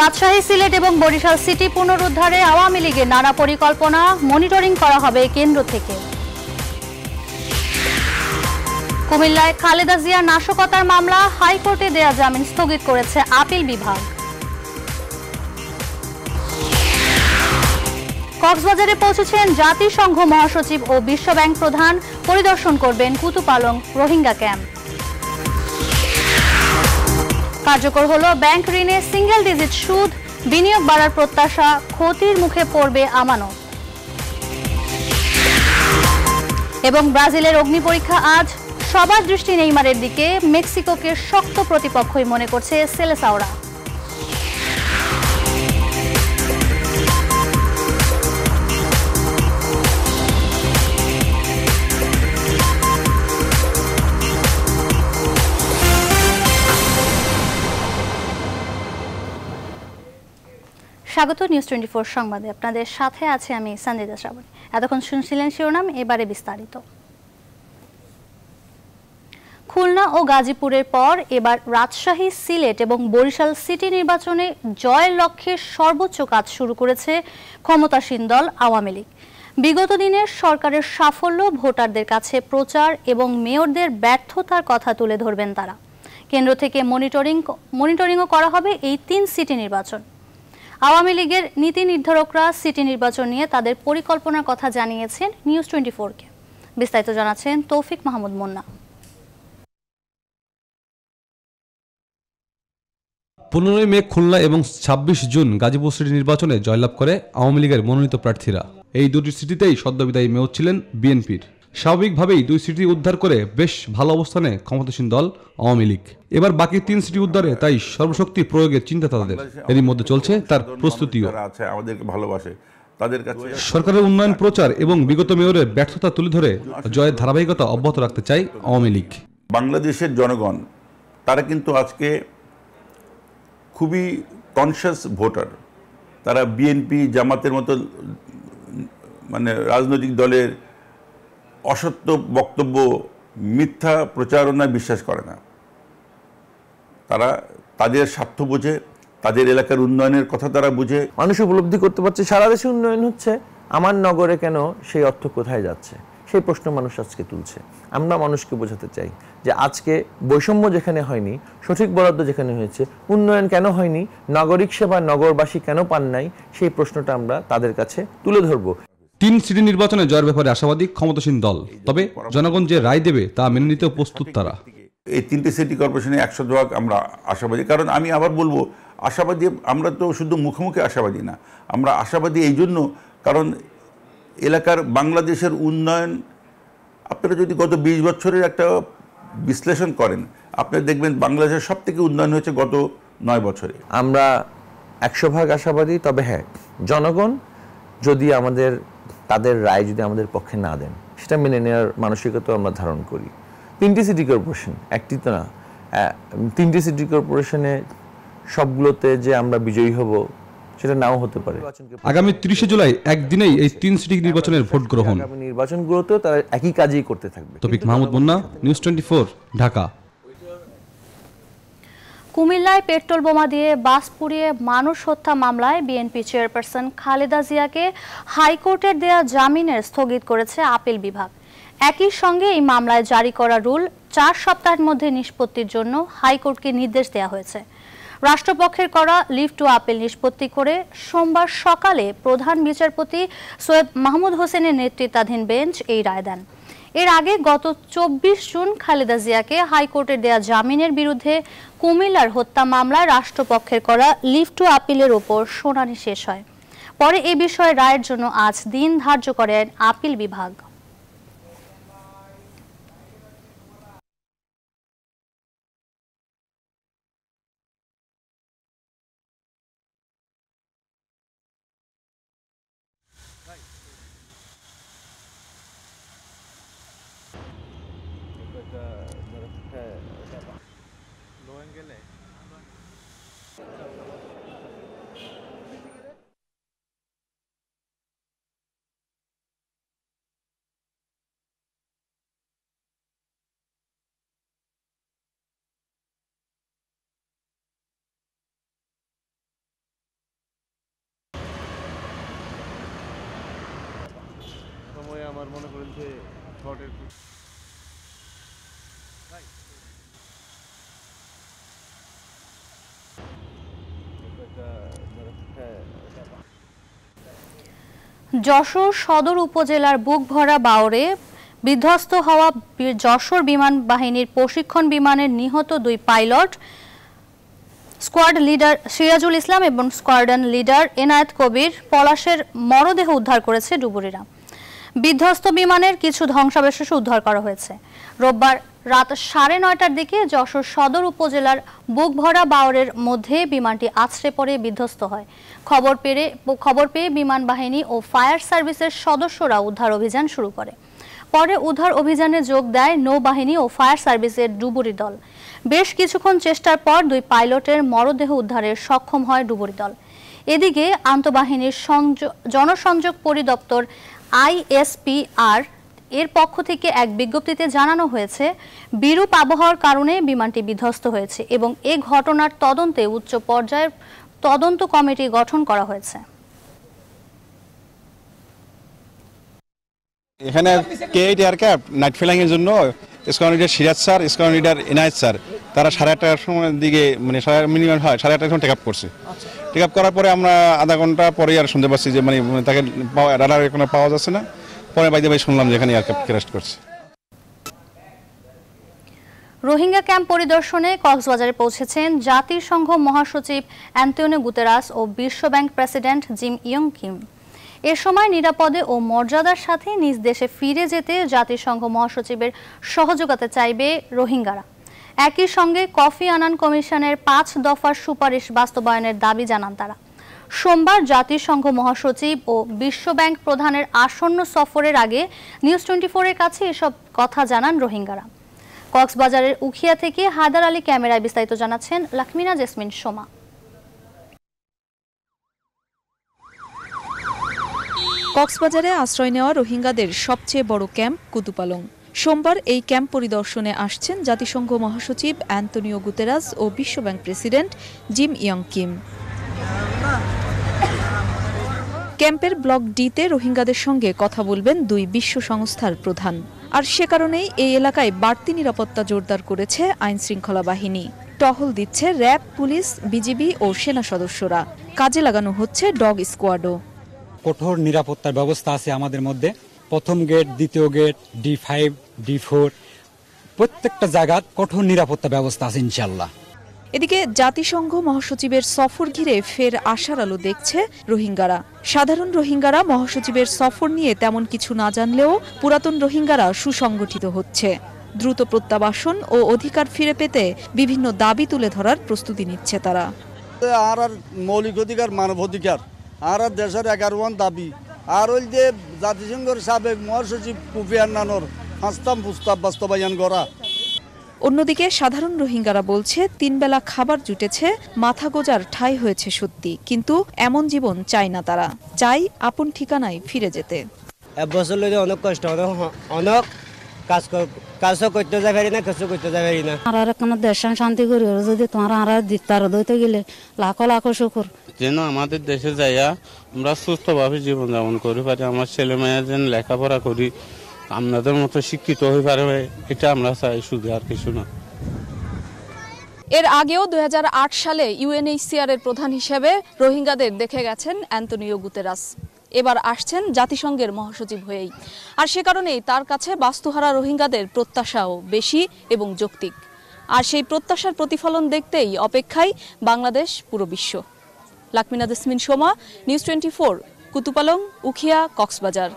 রাজশাহী সিলেট এবং বরিশাল সিটি পুনরুদ্ধারে আওয়ামী লীগের নানা পরিকল্পনা মনিটরিং করা হবে কেন্দ্র থেকে কুমিল্লায় খালেদা জিয়ার নাশকতার মামলা হাইকোর্টে দেয়া জামিন স্থগিত করেছে আপিল বিভাগ কক্সবাজারে পৌঁছেছেন জাতিসংঘ মহাসচিব ও বিশ্বব্যাংক প্রধান পরিদর্শন করবেন কুতুপালং রোহিঙ্গা ক্যাম্প কার্যকর হলো ব্যাংক ঋণে সিঙ্গেল ডিজিট সুদ বিনিয়োগ বাড়ার প্রত্যাশা ক্ষতির মুখে পড়বে আমানত এবং ব্রাজিলের অগ্নি পরীক্ষা আজ সবার দৃষ্টি নেইমারের দিকে মেক্সিকোকে শক্ত প্রতিপক্ষই মনে করছে সেলেসাওরা স্বাগত নিউজ টোয়েন্টি ফোর সংবাদে আপনাদের সাথে আছে আমি সঞ্জিতা শ্রাবণী এতক্ষণ শুনছিলেন শিরোনাম এবারে বিস্তারিত খুলনা ও গাজীপুরের পর এবার রাজশাহী সিলেট এবং বরিশাল সিটি নির্বাচনে জয়ের লক্ষ্যে সর্বোচ্চ কাজ শুরু করেছে ক্ষমতাসীন দল আওয়ামী লীগ বিগত দিনের সরকারের সাফল্য ভোটারদের কাছে প্রচার এবং মেয়রদের ব্যর্থতার কথা তুলে ধরবেন তারা কেন্দ্র থেকে মনিটরিং মনিটরিংও করা হবে এই তিন সিটি নির্বাচন আওয়ামী লীগের নীতি নির্ধারকরা সিটি নির্বাচন নিয়ে তাদের পরিকল্পনার কথা জানিয়েছেন নিউজ টোয়েন্টি ফোরকে বিস্তারিত জানাচ্ছেন তৌফিক মাহমুদ মুন্না পনেরোই মে খুলনা এবং ২৬ জুন গাজীপুর সিটি নির্বাচনে জয়লাভ করে আওয়ামী লীগের মনোনীত প্রার্থীরা এই দুটি সিটিতেই সদ্যবিদায়ী মেয়র ছিলেন বিএনপির স্বাভাবিকভাবেই দুই সিটি উদ্ধার করে বেশ ভালো অবস্থানে ক্ষমতাসীন দল আওয়ামী লীগ এবার বাকি তিন সিটি উদ্ধারে তাই সর্বশক্তি প্রয়োগের চিন্তা তাদের এরই মধ্যে চলছে তার প্রস্তুতিও ভালোবাসে তাদের কাছে সরকারের উন্নয়ন প্রচার এবং বিগত মেয়রের ব্যর্থতা তুলে ধরে জয়ের ধারাবাহিকতা অব্যাহত রাখতে চাই আওয়ামী লীগ বাংলাদেশের জনগণ তারা কিন্তু আজকে খুবই কনসিয়াস ভোটার তারা বিএনপি জামাতের মতো মানে রাজনৈতিক দলের অসত্য বক্তব্য মিথ্যা প্রচারণায় বিশ্বাস করে না তারা তাদের স্বার্থ বুঝে তাদের এলাকার উন্নয়নের কথা তারা বুঝে মানুষ উপলব্ধি করতে পারছে সারা দেশে উন্নয়ন হচ্ছে আমার নগরে কেন সেই অর্থ কোথায় যাচ্ছে সেই প্রশ্ন মানুষ আজকে তুলছে আমরা মানুষকে বোঝাতে চাই যে আজকে বৈষম্য যেখানে হয়নি সঠিক বরাদ্দ যেখানে হয়েছে উন্নয়ন কেন হয়নি নাগরিক সেবা নগরবাসী কেন পান নাই সেই প্রশ্নটা আমরা তাদের কাছে তুলে ধরবো তিন সিটি নির্বাচনে জয়ের ব্যাপারে আশাবাদী ক্ষমতাসীন দল তবে জনগণ যে রায় দেবে তা মেনে নিতেও প্রস্তুত তারা এই তিনটে সিটি কর্পোরেশনে একশো ভাগ আমরা আশাবাদী কারণ আমি আবার বলবো আশাবাদী আমরা তো শুধু মুখোমুখি আশাবাদী না আমরা আশাবাদী এই জন্য কারণ এলাকার বাংলাদেশের উন্নয়ন আপনারা যদি গত ২০ বছরের একটা বিশ্লেষণ করেন আপনি দেখবেন বাংলাদেশের সব থেকে উন্নয়ন হয়েছে গত নয় বছরে আমরা একশো ভাগ আশাবাদী তবে হ্যাঁ জনগণ যদি আমাদের তাদের রায় যদি আমাদের পক্ষে না দেন সেটা মেনে নেওয়ার মানসিকতা আমরা ধারণ করি তিনটি সিটি কর্পোরেশন একটি তো না তিনটি সিটি কর্পোরেশনে সবগুলোতে যে আমরা বিজয়ী হব সেটা নাও হতে পারে আগামী ত্রিশে জুলাই একদিনেই এই তিন সিটি নির্বাচনের ভোট গ্রহণ নির্বাচনগুলোতেও তারা একই কাজেই করতে থাকবে তপিক মাহমুদ মুন্না নিউজ টোয়েন্টি ঢাকা কুমিল্লায় পেট্রোল বোমা দিয়ে বাস পুড়িয়ে মানুষ হত্যা মামলায় বিএনপি চেয়ারপারসন খালেদা জিয়াকে হাইকোর্টের দেয়া জামিনের স্থগিত করেছে আপিল বিভাগ একই সঙ্গে এই মামলায় জারি করা রুল চার সপ্তাহের মধ্যে নিষ্পত্তির জন্য হাইকোর্টকে নির্দেশ দেওয়া হয়েছে রাষ্ট্রপক্ষের করা লিভ টু আপিল নিষ্পত্তি করে সোমবার সকালে প্রধান বিচারপতি সৈয়দ মাহমুদ হোসেনের নেতৃত্বাধীন বেঞ্চ এই রায় দেন এর আগে গত চব্বিশ জুন খালেদা জিয়াকে হাইকোর্টের দেয়া জামিনের বিরুদ্ধে কুমিল্লার হত্যা মামলায় রাষ্ট্রপক্ষের করা লিভ টু আপিলের ওপর শুনানি শেষ হয় পরে এ বিষয়ে রায়ের জন্য আজ দিন ধার্য করেন আপিল বিভাগ আমার মনে করেন যে শর্টের যশোর সদর উপজেলার বুকভরা বাওরে বিধ্বস্ত হওয়া যশোর বিমান বাহিনীর প্রশিক্ষণ বিমানের নিহত দুই pilot squad leader Sirajul Islam এবং স্কোয়াডন লিডার এনায়েত কবির পলাশের মরদেহ উদ্ধার করেছে ডুবুরিরা বিধ্বস্ত বিমানের কিছু ধ্বংসাবশেষ উদ্ধার করা হয়েছে রোববার রাত সাড়ে নয়টার দিকে যশোর সদর উপজেলার বুকভরা বাওরের মধ্যে বিমানটি আছড়ে পড়ে বিধ্বস্ত হয় খবর পেয়ে খবর পেয়ে বিমান বাহিনী ও ফায়ার সার্ভিসের সদস্যরা উদ্ধার অভিযান শুরু করে পরে উদ্ধার অভিযানে যোগ দেয় নৌবাহিনী ও ফায়ার সার্ভিসের ডুবুরি দল বেশ কিছুক্ষণ চেষ্টার পর দুই পাইলটের মরদেহ উদ্ধারে সক্ষম হয় ডুবুরি দল এদিকে আন্তঃবাহিনীর জনসংযোগ পরিদপ্তর আইএসপিআর এর পক্ষ থেকে এক বিজ্ঞপ্তিতে জানানো হয়েছে বিরূপ আবহাওয়ার কারণে বিমানটি বিধ্বস্ত হয়েছে এবং এ ঘটনার তদন্তে উচ্চ পর্যায়ের তদন্ত কমিটি গঠন করা হয়েছে এখানে কে এইট এয়ারক্রাফট নাইট এর জন্য squad leader Siraj sir squad leader Enayet sir তারা সাড়ে আটটার সময় দিকে মানে সাড়ে মিনিমাম হয় সাড়ে আটটার সময় টেক আপ করছে টেক আপ করার পরে আমরা আধা ঘন্টা পরে আর শুনতে পাচ্ছি যে মানে, মানে তাকে রাডার এখানে পাওয়া যাচ্ছে না পরে বাইদে ভাই শুনলাম যে এখানে এয়ারক্রাফট ক্র্যাশ করছে রোহিঙ্গা ক্যাম্প পরিদর্শনে কক্সবাজারে পৌঁছেছেন জাতিসংঘ মহাসচিব অ্যান্টনিও গুতেরাস ও বিশ্বব্যাংক প্রেসিডেন্ট জিম ইয়ং কিম এ সময় নিরাপদে ও মর্যাদার সাথে নিজ দেশে ফিরে যেতে জাতিসংঘ মহাসচিবের সহযোগিতা চাইবে রোহিঙ্গারা একই সঙ্গে কফি আনান কমিশনের পাঁচ দফার সুপারিশ বাস্তবায়নের দাবি জানান তারা সোমবার জাতিসংঘ মহাসচিব ও বিশ্বব্যাংক প্রধানের আসন্ন সফরের আগে নিউজ টোয়েন্টি ফোরের কাছে এসব কথা জানান রোহিঙ্গারা কক্সবাজারের উখিয়া থেকে হায়দার আলী ক্যামেরায় বিস্তারিত জানাচ্ছেন লক্ষ্মীনা জেসমিন সোমা কক্সবাজারে আশ্রয় নেওয়া রোহিঙ্গাদের সবচেয়ে বড় ক্যাম্প কুতুপালং সোমবার এই ক্যাম্প পরিদর্শনে আসছেন জাতিসংঘ মহাসচিব অ্যান্তনিও গুতেরাস ও বিশ্বব্যাংক প্রেসিডেন্ট জিম ইয়ং কিম ক্যাম্পের ব্লক ডিতে রোহিঙ্গাদের সঙ্গে কথা বলবেন দুই বিশ্ব সংস্থার প্রধান আর সে কারণেই এই এলাকায় বাড়তি নিরাপত্তা জোরদার করেছে আইন শৃঙ্খলা বাহিনী টহল দিচ্ছে র্যাব পুলিশ বিজিবি ও সেনা সদস্যরা কাজে লাগানো হচ্ছে ডগ স্কোয়াডও কঠোর নিরাপত্তার ব্যবস্থা আছে আমাদের মধ্যে প্রথম গেট দ্বিতীয় gate D five D four প্রত্যেকটা জায়গার কঠোর নিরাপত্তা ব্যবস্থা আছে ইনশাল্লাহ এদিকে জাতিসংঘ মহাসচিবের সফর ঘিরে ফের আশার আলো দেখছে রোহিঙ্গারা সাধারণ রোহিঙ্গারা মহাসচিবের সফর নিয়ে তেমন কিছু না জানলেও পুরাতন রোহিঙ্গারা সুসংগঠিত হচ্ছে দ্রুত প্রত্যাবাসন ও অধিকার ফিরে পেতে বিভিন্ন দাবি তুলে ধরার প্রস্তুতি নিচ্ছে তারা আর আর মৌলিক অধিকার মানব অধিকার আর আর দেশের এগারো দাবি আর ওই যে জাতিসংঘের সাবেক মহাসচিব কুফি আন্নানোর হাস্তাম প্রস্তাব বাস্তবায়ন করা অন্যদিকে সাধারণ রোহিঙ্গারা বলছে তিনবেলা খাবার জুটেছে মাথা গোজার ঠাই হয়েছে সত্যি কিন্তু এমন জীবন চায় না তারা চাই আপন ঠিকানায় ফিরে যেতে এক বছর অনেক কষ্ট অনেক কাজ কাজও করতে যাই পারি না কিছু করতে পারি না আর কোনো শান্তি করি যদি তোমার আর দইতে গেলে শুকুর যেন আমাদের দেশে যাইয়া আমরা সুস্থভাবে করি পারি আমার ছেলে যেন লেখাপড়া করি আপনাদের মতো শিক্ষিত হয়ে পারবে এটা আমরা চাই শুধু আর কিছু না এর আগেও দুই সালে ইউএনএইচসিআর এর প্রধান হিসেবে রোহিঙ্গাদের দেখে গেছেন অ্যান্টনিও গুতেরাস এবার আসছেন জাতিসংঘের মহাসচিব হয়েই আর সে কারণেই তার কাছে বাস্তুহারা রোহিঙ্গাদের প্রত্যাশাও বেশি এবং যৌক্তিক আর সেই প্রত্যাশার প্রতিফলন দেখতেই অপেক্ষায় বাংলাদেশ পুরো বিশ্ব Lakmina Jasmin Soma news twenty four Kutupalong Ukhia Cox's Bazar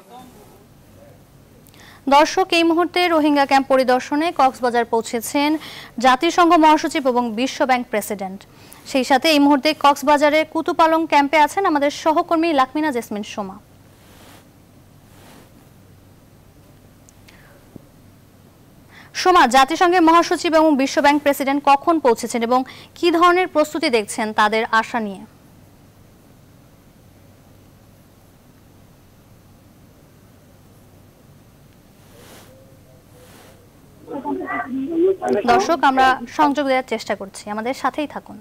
দর্শক এই মুহূর্তে রোহিঙ্গা ক্যাম্প পরিদর্শনে কক্সবাজার পৌঁছেছেন জাতিসংঘ মহাসচিব এবং বিশ্ব ব্যাংক প্রেসিডেন্ট সেই সাথে এই মুহূর্তে কক্সবাজারের কুতুপালং ক্যাম্পে আছেন আমাদের সহকর্মী লাকমিনা জেসমিন সোমা সোমা জাতিসংঘের মহাসচিব এবং বিশ্বব্যাংক প্রেসিডেন্ট কখন পৌঁছেছেন এবং কি ধরনের প্রস্তুতি দেখছেন তাদের আশা নিয়ে দর্শক আমরা সংযোগ দেওয়ার চেষ্টা করছি আমাদের সাথেই থাকুন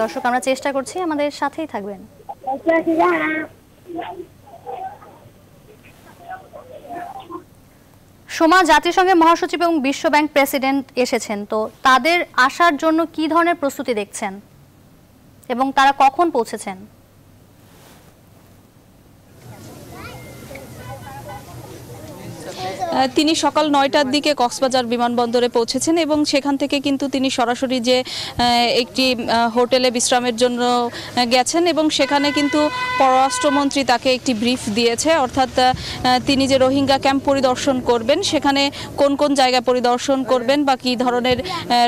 দর্শক আমরা চেষ্টা করছি আমাদের সাথেই থাকবেন সোমা জাতিসংঘের মহাসচিব এবং বিশ্ব ব্যাংক প্রেসিডেন্ট এসেছেন তো তাদের আসার জন্য কি ধরনের প্রস্তুতি দেখছেন এবং তারা কখন পৌঁছেছেন তিনি সকাল নয়টার দিকে কক্সবাজার বিমানবন্দরে পৌঁছেছেন এবং সেখান থেকে কিন্তু তিনি সরাসরি যে একটি হোটেলে বিশ্রামের জন্য গেছেন এবং সেখানে কিন্তু পররাষ্ট্রমন্ত্রী তাকে একটি ব্রিফ দিয়েছে অর্থাৎ তিনি যে রোহিঙ্গা ক্যাম্প পরিদর্শন করবেন সেখানে কোন কোন জায়গা পরিদর্শন করবেন বা কী ধরনের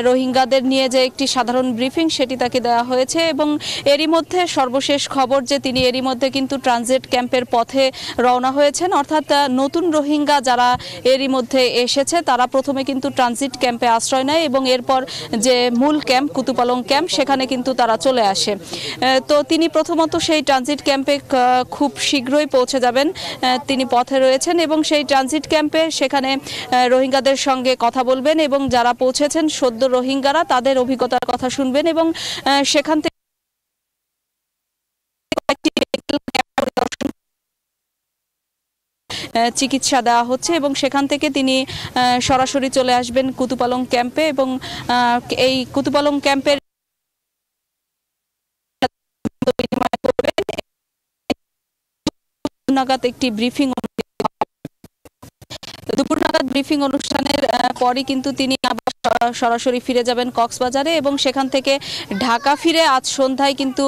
রোহিঙ্গাদের নিয়ে যে একটি সাধারণ ব্রিফিং সেটি তাকে দেওয়া হয়েছে এবং এরই মধ্যে সর্বশেষ খবর যে তিনি এরই মধ্যে কিন্তু ট্রানজিট ক্যাম্পের পথে রওনা হয়েছেন অর্থাৎ নতুন রোহিঙ্গা যারা এরই মধ্যে এসেছে তারা প্রথমে কিন্তু ট্রানজিট ক্যাম্পে আশ্রয় নেয় এবং এরপর যে মূল ক্যাম্প কুতুপালং ক্যাম্প সেখানে কিন্তু তারা চলে আসে তো তিনি প্রথমত সেই ট্রানজিট ক্যাম্পে খুব শীঘ্রই পৌঁছে যাবেন তিনি পথে রয়েছেন এবং সেই ট্রানজিট ক্যাম্পে সেখানে রোহিঙ্গাদের সঙ্গে কথা বলবেন এবং যারা পৌঁছেছেন সদ্য রোহিঙ্গারা তাদের অভিজ্ঞতার কথা শুনবেন এবং সেখান থেকে চিকিৎসা দেওয়া হচ্ছে এবং সেখান থেকে তিনি সরাসরি চলে আসবেন কুতুপালং ক্যাম্পে এবং এই কুতুপালং ক্যাম্পের নাগাদ একটি ব্রিফিং দুপুর নাগাদ ব্রিফিং অনুষ্ঠানের পরই কিন্তু তিনি সরাসরি ফিরে যাবেন কক্সবাজারে এবং সেখান থেকে ঢাকা ফিরে আজ সন্ধ্যায় কিন্তু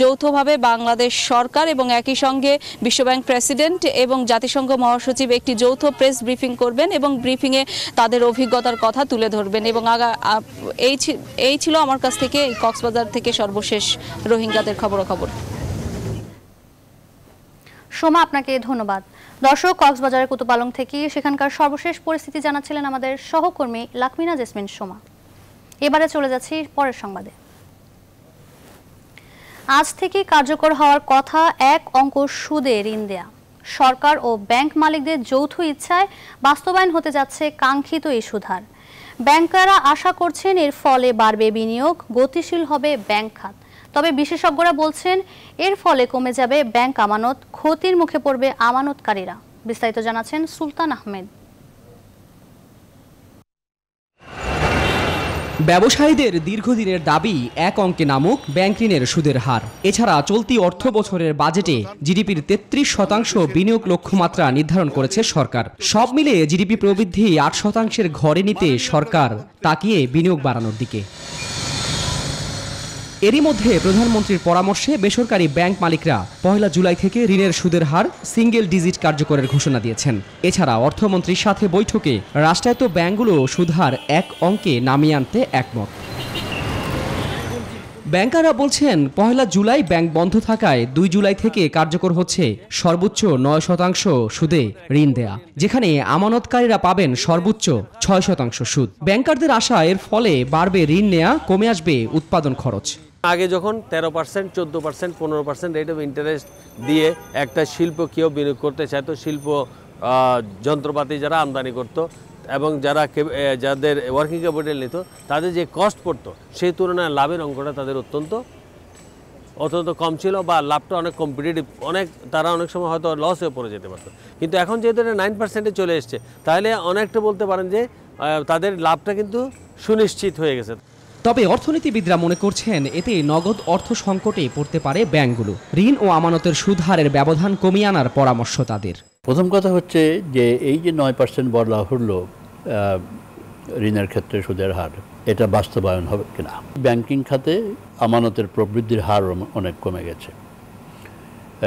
যৌথভাবে বাংলাদেশ সরকার এবং একই সঙ্গে বিশ্বব্যাংক প্রেসিডেন্ট এবং জাতিসংঘ মহাসচিব একটি যৌথ প্রেস ব্রিফিং করবেন এবং ব্রিফিংয়ে তাদের অভিজ্ঞতার কথা তুলে ধরবেন এবং এই এই ছিল আমার কাছ থেকে কক্সবাজার থেকে সর্বশেষ রোহিঙ্গাদের খবর সোমা আপনাকে ধন্যবাদ দর্শক কক্সবাজারের কুতুপালং থেকে সেখানকার সর্বশেষ পরিস্থিতি জানাচ্ছিলেন আমাদের সহকর্মী লাকমিনা জেসমিন সোমা এবারে চলে যাচ্ছি পরের সংবাদে আজ থেকে কার্যকর হওয়ার কথা এক অঙ্ক সুদে ঋণ দেয়া সরকার ও ব্যাংক মালিকদের যৌথ ইচ্ছায় বাস্তবায়ন হতে যাচ্ছে কাঙ্ক্ষিত এই সুধার ব্যাংকাররা আশা করছেন এর ফলে বাড়বে বিনিয়োগ গতিশীল হবে ব্যাংক খাত তবে বিশেষজ্ঞরা বলছেন এর ফলে কমে যাবে ব্যাংক আমানত ক্ষতির মুখে পড়বে আমানতকারীরা বিস্তারিত জানাচ্ছেন সুলতান আহমেদ ব্যবসায়ীদের দীর্ঘদিনের দাবি এক অঙ্কে নামুক ব্যাংক ঋণের সুদের হার এছাড়া চলতি অর্থ বছরের বাজেটে জিডিপির তেত্রিশ শতাংশ বিনিয়োগ লক্ষ্যমাত্রা নির্ধারণ করেছে সরকার সব মিলে জিডিপি প্রবৃদ্ধি আট শতাংশের ঘরে নিতে সরকার তাকিয়ে বিনিয়োগ বাড়ানোর দিকে এরই মধ্যে প্রধানমন্ত্রীর পরামর্শে বেসরকারি ব্যাংক মালিকরা পয়লা জুলাই থেকে ঋণের সুদের হার সিঙ্গেল ডিজিট কার্যকরের ঘোষণা দিয়েছেন এছাড়া অর্থমন্ত্রীর সাথে বৈঠকে রাষ্ট্রায়ত্ত ব্যাংকগুলো সুদহার এক অঙ্কে নামিয়ে আনতে একমত ব্যাংকাররা বলছেন পয়লা জুলাই ব্যাংক বন্ধ থাকায় দুই জুলাই থেকে কার্যকর হচ্ছে সর্বোচ্চ নয় শতাংশ সুদে ঋণ দেয়া যেখানে আমানতকারীরা পাবেন সর্বোচ্চ ছয় শতাংশ সুদ ব্যাংকারদের আশা এর ফলে বাড়বে ঋণ নেয়া কমে আসবে উৎপাদন খরচ আগে যখন তেরো পার্সেন্ট চোদ্দো পার্সেন্ট পনেরো পার্সেন্ট রেট অফ ইন্টারেস্ট দিয়ে একটা শিল্প কেউ বিনিয়োগ করতে চাইতো শিল্প যন্ত্রপাতি যারা আমদানি করত এবং যারা যাদের ওয়ার্কিং ক্যাপিটাল নিত তাদের যে কস্ট পড়তো সেই তুলনায় লাভের অঙ্কটা তাদের অত্যন্ত অত্যন্ত কম ছিল বা লাভটা অনেক কম্পিটিটিভ অনেক তারা অনেক সময় হয়তো লস হয়ে পড়ে যেতে পারতো কিন্তু এখন যেহেতু এটা নাইন পার্সেন্টে চলে এসছে তাহলে অনেকটা বলতে পারেন যে তাদের লাভটা কিন্তু সুনিশ্চিত হয়ে গেছে তবে অর্থনীতিবিদরা মনে করছেন এতে নগদ অর্থ সংকটে পড়তে পারে ব্যাংকগুলো ঋণ ও আমানতের সুদহারের ব্যবধান কমিয়ে আনার পরামর্শ তাদের প্রথম কথা হচ্ছে যে এই যে নয় পার্সেন্ট বলা হলো ঋণের ক্ষেত্রে সুদের হার এটা বাস্তবায়ন হবে কিনা ব্যাংকিং খাতে আমানতের প্রবৃদ্ধির হার অনেক কমে গেছে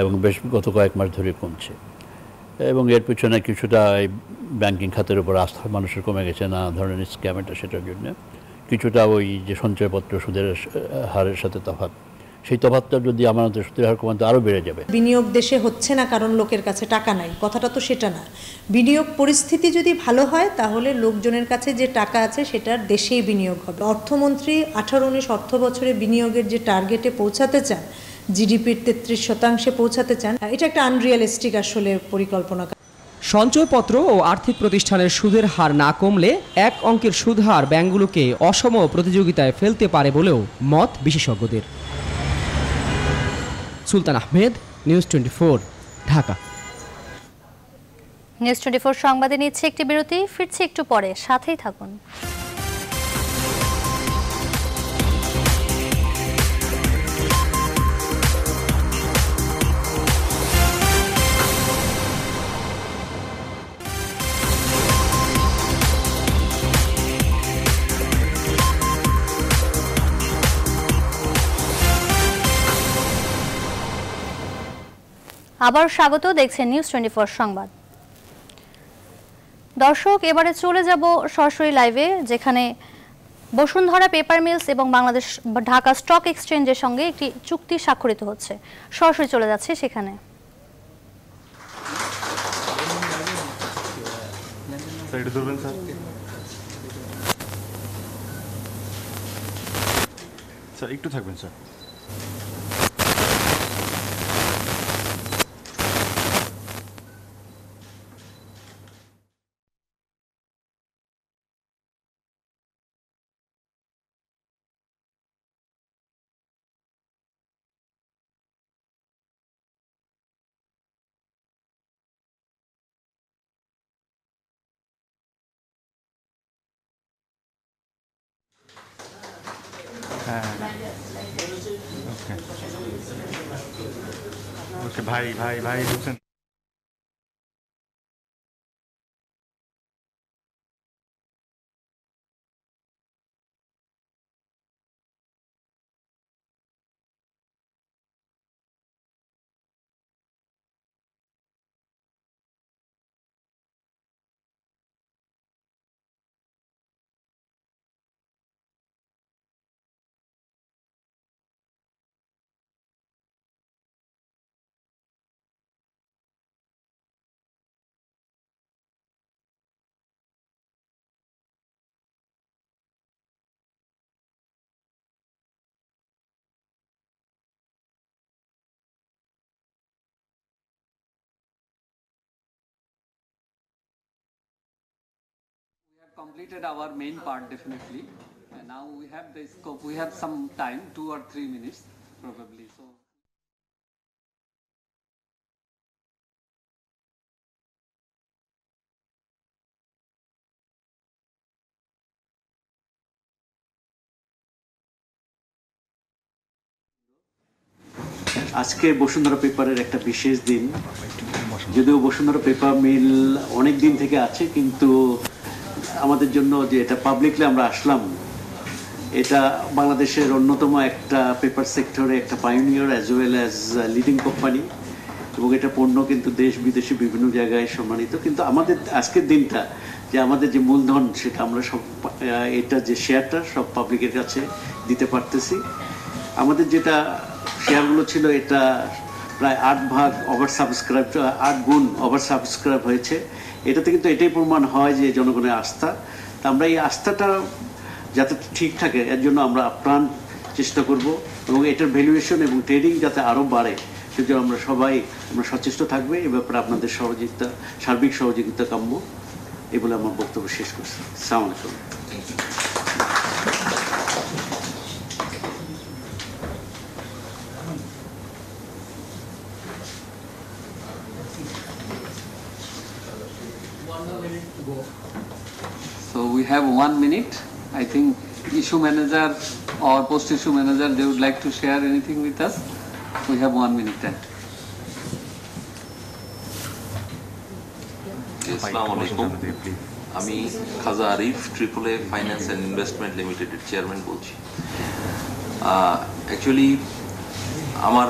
এবং বেশ গত কয়েক মাস ধরে কমছে এবং এর পিছনে কিছুটা ব্যাংকিং খাতের উপর আস্থা মানুষের কমে গেছে নানা ধরনের স্ক্যামেটা সেটার জন্য কিছুটা ওই যে সঞ্চয়পত্র সুদের হারের সাথে তফাৎ সেই তফাৎটা যদি আমাদের সুদের হার কমাতে আরও বেড়ে যাবে বিনিয়োগ দেশে হচ্ছে না কারণ লোকের কাছে টাকা নাই কথাটা তো সেটা না বিনিয়োগ পরিস্থিতি যদি ভালো হয় তাহলে লোকজনের কাছে যে টাকা আছে সেটার দেশেই বিনিয়োগ হবে অর্থমন্ত্রী আঠারো উনিশ অর্থ বছরে বিনিয়োগের যে টার্গেটে পৌঁছাতে চান জিডিপির তেত্রিশ শতাংশে পৌঁছাতে চান এটা একটা আনরিয়ালিস্টিক আসলে পরিকল্পনা সঞ্চয়পত্র ও আর্থিক প্রতিষ্ঠানের সুদের হার না কমলে এক অঙ্কের সুদ হার ব্যাংকগুলোকে অসম প্রতিযোগিতায় ফেলতে পারে বলেও মত বিশেষজ্ঞদের Sultan Ahmed news twenty four Dhaka news twenty four সংবাদে নিচ্ছে একটি বিরতি ফিরছি একটু পরে সাথেই থাকুন আবার স্বাগত দেখছেন নিউজ টোয়েন্টি সংবাদ দর্শক এবারে চলে যাব সরাসরি লাইভে যেখানে বসুন্ধরা পেপার মিলস এবং বাংলাদেশ ঢাকা স্টক এক্সচেঞ্জের সঙ্গে একটি চুক্তি স্বাক্ষরিত হচ্ছে সরাসরি চলে যাচ্ছে সেখানে একটু থাকবেন স্যার হ্যাঁ ওকে ওকে ভাই ভাই ভাই Hossain completed our main part definitely. And now we have the scope. We have some time, two or three minutes probably. So. আজকে বসুন্ধরা পেপারের একটা বিশেষ দিন যদিও বসুন্ধরা পেপার মিল অনেক দিন থেকে আছে কিন্তু আমাদের জন্য যে এটা পাবলিকলি আমরা আসলাম এটা বাংলাদেশের অন্যতম একটা পেপার সেক্টরে একটা pioneer as well as leading company এবং এটা পণ্য কিন্তু দেশ বিদেশে বিভিন্ন জায়গায় সম্মানিত কিন্তু আমাদের আজকের দিনটা যে আমাদের যে মূলধন সেটা আমরা সব এটা যে শেয়ারটা সব পাবলিকের কাছে দিতে পারতেছি আমাদের যেটা শেয়ারগুলো ছিল এটা প্রায় আট ভাগ ওভার সাবস্ক্রাইব আট গুণ ওভার সাবস্ক্রাইব হয়েছে এটাতে কিন্তু এটাই প্রমাণ হয় যে জনগণের আস্থা তা আমরা এই আস্থাটা যাতে ঠিক থাকে এর জন্য আমরা আপ্রাণ চেষ্টা করব এবং এটার ভ্যালুয়েশন এবং ট্রেডিং যাতে আরও বাড়ে সেজন্য আমরা সবাই আমরা সচেষ্ট থাকবে এ ব্যাপারে আপনাদের সহযোগিতা সার্বিক সহযোগিতা কাম্য এগুলো আমার বক্তব্য শেষ করছি সালামালাইকুম go. So we have one minute. I think issue manager or post-issue manager, they would like to share anything with us. We have one minute time. আমি Khaja Arif triple A finance and investment লিমিটেডের chairman বলছি actually আমার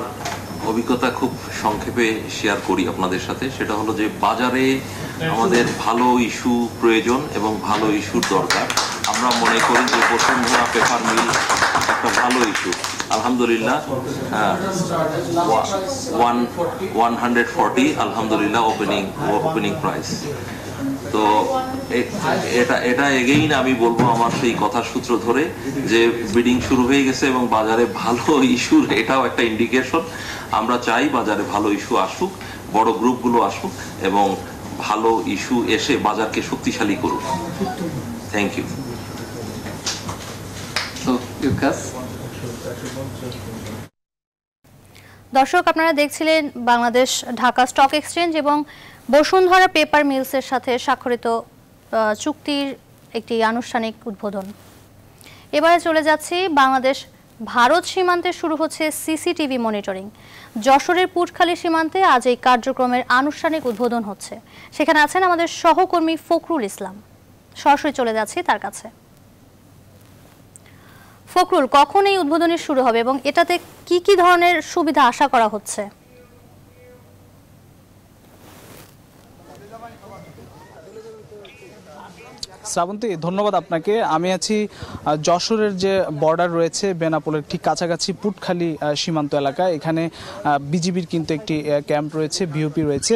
অভিজ্ঞতা খুব সংক্ষেপে share করি আপনাদের সাথে সেটা হলো যে বাজারে আমাদের ভালো ইস্যু প্রয়োজন এবং ভালো ইস্যুর দরকার আমরা মনে করি যে বসুন্ধরা পেপার মিল একটা ভালো ইস্যু আলহামদুলিল্লাহ ওয়ান ওয়ান হান্ড্রেড ফর্টি আলহামদুলিল্লাহ ওপেনিং ওপেনিং প্রাইস তো এটা এটা এগেইন আমি বলবো আমার সেই কথা সূত্র ধরে যে বিডিং শুরু হয়ে গেছে এবং বাজারে ভালো ইস্যুর এটাও একটা ইন্ডিকেশন আমরা চাই বাজারে ভালো ইস্যু আসুক বড় গ্রুপগুলো আসুক এবং ভালো ইস্যু এসে বাজারকে শক্তিশালী করুন থ্যাংক ইউ দর্শক আপনারা দেখছিলেন বাংলাদেশ ঢাকা স্টক এক্সচেঞ্জ এবং বসুন্ধরা পেপার মিলসের সাথে স্বাক্ষরিত চুক্তির একটি আনুষ্ঠানিক উদ্বোধন এবারে চলে যাচ্ছি বাংলাদেশ ভারত সীমান্তে শুরু হচ্ছে সিসিটিভি মনিটরিং যশোরের পুটখালী সীমান্তে আজ এই কার্যক্রমের আনুষ্ঠানিক উদ্বোধন হচ্ছে সেখানে আছেন আমাদের সহকর্মী ফখরুল ইসলাম সরাসরি চলে যাচ্ছি তার কাছে ফখরুল কখন এই উদ্বোধনী শুরু হবে এবং এটাতে কি কি ধরনের সুবিধা আশা করা হচ্ছে শ্রাবন্তী ধন্যবাদ আপনাকে আমি আছি যশোরের যে বর্ডার রয়েছে বেনাপোলের ঠিক কাছাকাছি পুটখালি সীমান্ত এলাকা এখানে বিজিবির কিন্তু একটি ক্যাম্প রয়েছে বিওপি রয়েছে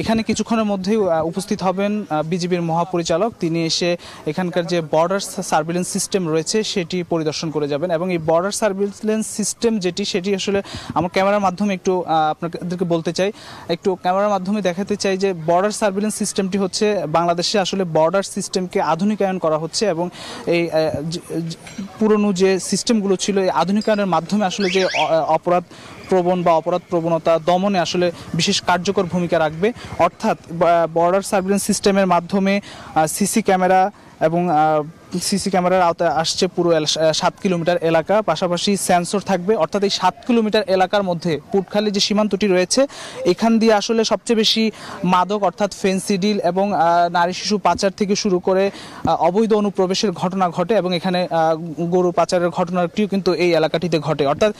এখানে কিছুক্ষণের মধ্যেই উপস্থিত হবেন বিজিবির মহাপরিচালক তিনি এসে এখানকার যে বর্ডার সার্ভিলেন্স সিস্টেম রয়েছে সেটি পরিদর্শন করে যাবেন এবং এই বর্ডার সার্ভিলেন্স সিস্টেম যেটি সেটি আসলে আমার ক্যামেরার মাধ্যমে একটু আপনাদেরকে বলতে চাই একটু ক্যামেরার মাধ্যমে দেখাতে চাই যে বর্ডার সার্ভিলেন্স সিস্টেমটি হচ্ছে বাংলাদেশে আসলে বর্ডার সিস্টেম সিস্টেমকে আধুনিকায়ন করা হচ্ছে এবং এই পুরনো যে সিস্টেমগুলো ছিল এই আধুনিকায়নের মাধ্যমে আসলে যে অপরাধ প্রবণ বা অপরাধ প্রবণতা দমনে আসলে বিশেষ কার্যকর ভূমিকা রাখবে অর্থাৎ বর্ডার সার্ভিলেন্স সিস্টেমের মাধ্যমে সিসি ক্যামেরা এবং সিসি ক্যামেরার আওতায় আসছে পুরো সাত কিলোমিটার এলাকা পাশাপাশি সেন্সর থাকবে অর্থাৎ এই সাত কিলোমিটার এলাকার মধ্যে পুটখালি যে সীমান্তটি রয়েছে এখান দিয়ে আসলে সবচেয়ে বেশি মাদক অর্থাৎ ফেন্সিডিল এবং নারী শিশু পাচার থেকে শুরু করে অবৈধ অনুপ্রবেশের ঘটনা ঘটে এবং এখানে গরু পাচারের ঘটনাটিও কিন্তু এই এলাকাটিতে ঘটে অর্থাৎ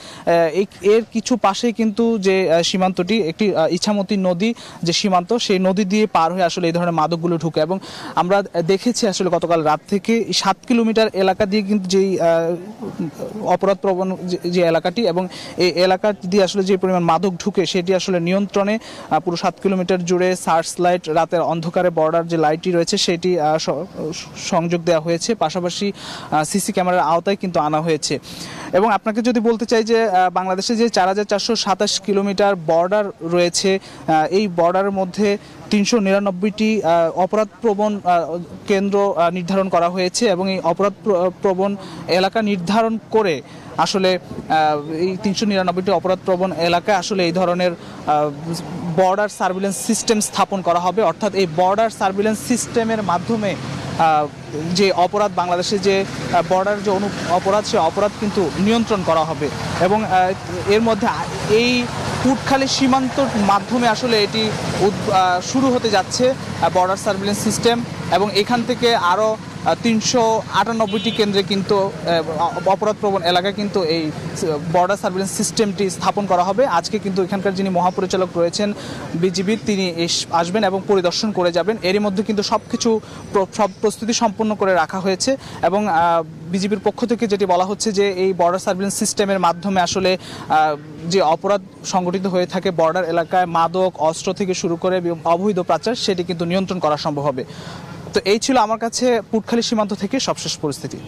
এর কিছু পাশেই কিন্তু যে সীমান্তটি একটি ইছামতি নদী যে সীমান্ত সেই নদী দিয়ে পার হয়ে আসলে এই ধরনের মাদকগুলো ঢুকে এবং আমরা দেখেছি আসলে গতকাল রাত থেকে সাত কিলোমিটার এলাকা দিয়ে কিন্তু যেই অপরাধ প্রবণ যে এলাকাটি এবং এই এলাকা দিয়ে আসলে যে পরিমাণ মাদক ঢুকে সেটি আসলে নিয়ন্ত্রণে পুরো সাত কিলোমিটার জুড়ে সার্চ লাইট রাতের অন্ধকারে বর্ডার যে লাইটটি রয়েছে সেটি সংযোগ দেওয়া হয়েছে পাশাপাশি সিসি ক্যামেরার আওতায় কিন্তু আনা হয়েছে এবং আপনাকে যদি বলতে চাই যে বাংলাদেশে যে চার হাজার চারশো সাতাশ কিলোমিটার বর্ডার রয়েছে এই বর্ডারের মধ্যে তিনশো নিরানব্বইটি অপরাধ প্রবণ কেন্দ্র নির্ধারণ করা হয়েছে এবং এই অপরাধ প্রবণ এলাকা নির্ধারণ করে আসলে এই তিনশো নিরানব্বইটি অপরাধ প্রবণ এলাকায় আসলে এই ধরনের বর্ডার সার্ভিলেন্স সিস্টেম স্থাপন করা হবে অর্থাৎ এই বর্ডার সার্ভিলেন্স সিস্টেমের মাধ্যমে যে অপরাধ বাংলাদেশে যে বর্ডার যে অনু অপরাধ সে অপরাধ কিন্তু নিয়ন্ত্রণ করা হবে এবং এর মধ্যে এই কুটখালি সীমান্তর মাধ্যমে আসলে এটি শুরু হতে যাচ্ছে বর্ডার সার্ভিলেন্স সিস্টেম এবং এখান থেকে আরও তিনশো আটানব্বইটি কেন্দ্রে কিন্তু অপরাধপ্রবণ এলাকায় কিন্তু এই বর্ডার সার্ভিলেন্স সিস্টেমটি স্থাপন করা হবে আজকে কিন্তু এখানকার যিনি মহাপরিচালক রয়েছেন বিজিবির তিনি আসবেন এবং পরিদর্শন করে যাবেন এরই মধ্যে কিন্তু সব কিছু সব প্রস্তুতি সম্পন্ন করে রাখা হয়েছে এবং বিজিবির পক্ষ থেকে যেটি বলা হচ্ছে যে এই বর্ডার সার্ভিলেন্স সিস্টেমের মাধ্যমে আসলে যে অপরাধ সংগঠিত হয়ে থাকে বর্ডার এলাকায় মাদক অস্ত্র থেকে শুরু করে অবৈধ প্রাচার সেটি কিন্তু নিয়ন্ত্রণ করা সম্ভব হবে তো এই ছিল আমার কাছে পুটখালী সীমান্ত থেকে সবশেষ পরিস্থিতি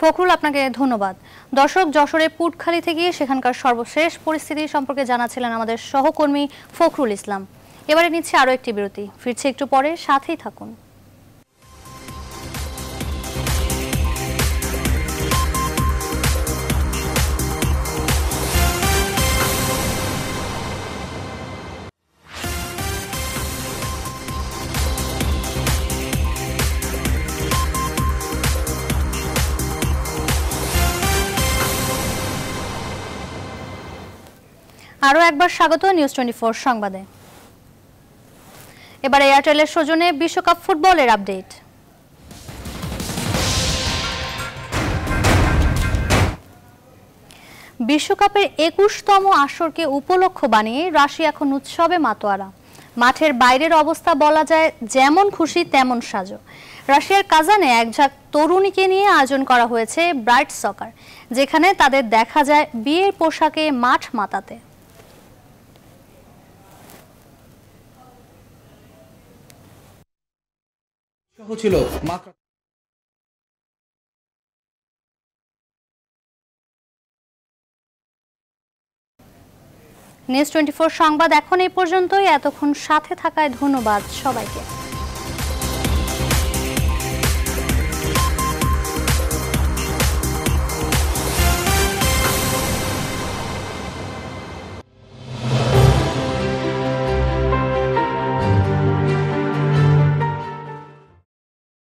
ফখরুল আপনাকে ধন্যবাদ দর্শক যশোরে পুটখালি থেকে সেখানকার সর্বশেষ পরিস্থিতি সম্পর্কে জানাছিলেন আমাদের সহকর্মী ফখরুল ইসলাম এবারে নিচ্ছে আরও একটি বিরতি ফিরছে একটু পরে সাথেই থাকুন আরও একবার স্বাগত নিউজ টোয়েন্টি ফোর সংবাদে এবার এয়ারটেলের সৌজনে বিশ্বকাপ ফুটবলের আপডেট বিশ্বকাপের একুশতম আসরকে উপলক্ষ বানিয়ে রাশি এখন উৎসবে মাতোয়ারা মাঠের বাইরের অবস্থা বলা যায় যেমন খুশি তেমন সাজো রাশিয়ার কাজানে একঝাঁক তরুণীকে নিয়ে আয়োজন করা হয়েছে ব্রাইট সকার যেখানে তাদের দেখা যায় বিয়ের পোশাকে মাঠ মাতাতে ছিল মাত্র নিউজ টোয়েন্টি সংবাদ এখন এই পর্যন্তই এতক্ষণ সাথে থাকায় ধন্যবাদ সবাইকে